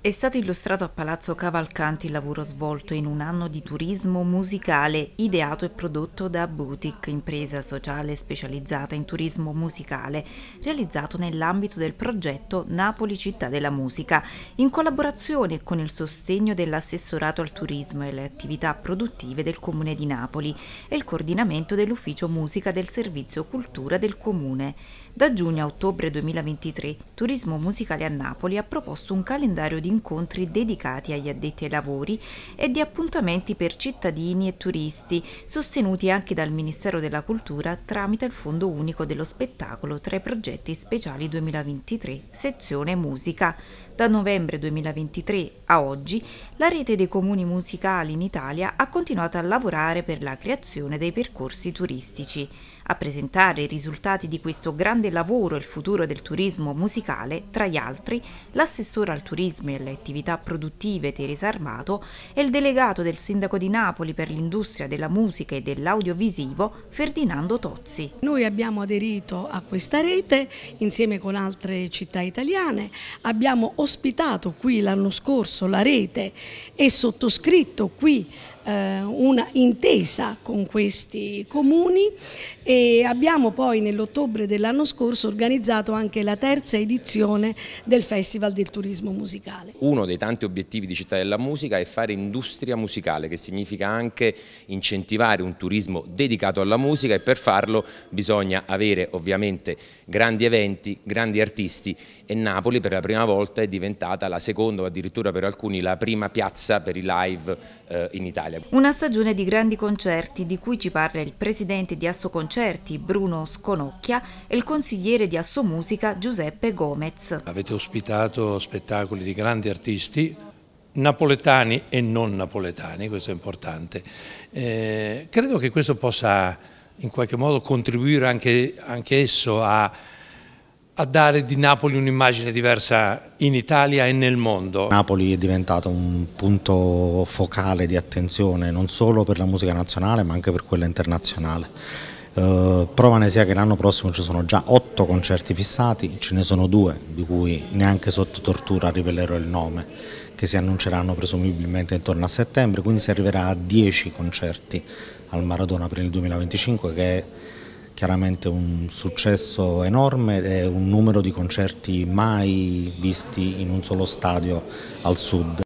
È stato illustrato a Palazzo Cavalcanti il lavoro svolto in un anno di turismo musicale ideato e prodotto da Boutique, impresa sociale specializzata in turismo musicale, realizzato nell'ambito del progetto Napoli Città della Musica, in collaborazione con il sostegno dell'assessorato al turismo e alle attività produttive del Comune di Napoli e il coordinamento dell'ufficio musica del Servizio Cultura del Comune. Da giugno a ottobre 2023 Turismo Musicale a Napoli ha proposto un calendario di di incontri dedicati agli addetti ai lavori e di appuntamenti per cittadini e turisti, sostenuti anche dal Ministero della Cultura tramite il Fondo Unico dello Spettacolo tra i progetti speciali 2023, sezione musica. Da novembre 2023 a oggi, la rete dei comuni musicali in Italia ha continuato a lavorare per la creazione dei percorsi turistici. A presentare i risultati di questo grande lavoro e il futuro del turismo musicale, tra gli altri, l'assessore al turismo e alle attività produttive Teresa Armato e il delegato del sindaco di Napoli per l'industria della musica e dell'audiovisivo Ferdinando Tozzi. Noi abbiamo aderito a questa rete insieme con altre città italiane, abbiamo osservato ospitato qui l'anno scorso la rete e sottoscritto qui eh, una intesa con questi comuni e abbiamo poi nell'ottobre dell'anno scorso organizzato anche la terza edizione del Festival del Turismo Musicale. Uno dei tanti obiettivi di Città della Musica è fare industria musicale, che significa anche incentivare un turismo dedicato alla musica e per farlo bisogna avere ovviamente grandi eventi, grandi artisti e Napoli per la prima volta è diventata la seconda o addirittura per alcuni la prima piazza per i live eh, in Italia. Natale. Una stagione di grandi concerti di cui ci parla il presidente di Asso Concerti, Bruno Sconocchia e il consigliere di Asso Musica, Giuseppe Gomez. Avete ospitato spettacoli di grandi artisti napoletani e non napoletani, questo è importante. Eh, credo che questo possa in qualche modo contribuire anche, anche esso a a dare di Napoli un'immagine diversa in Italia e nel mondo. Napoli è diventato un punto focale di attenzione non solo per la musica nazionale ma anche per quella internazionale. Eh, prova ne sia che l'anno prossimo ci sono già otto concerti fissati, ce ne sono due di cui neanche sotto tortura rivelerò il nome, che si annunceranno presumibilmente intorno a settembre, quindi si arriverà a dieci concerti al Maradona per il 2025 che è chiaramente un successo enorme e un numero di concerti mai visti in un solo stadio al sud.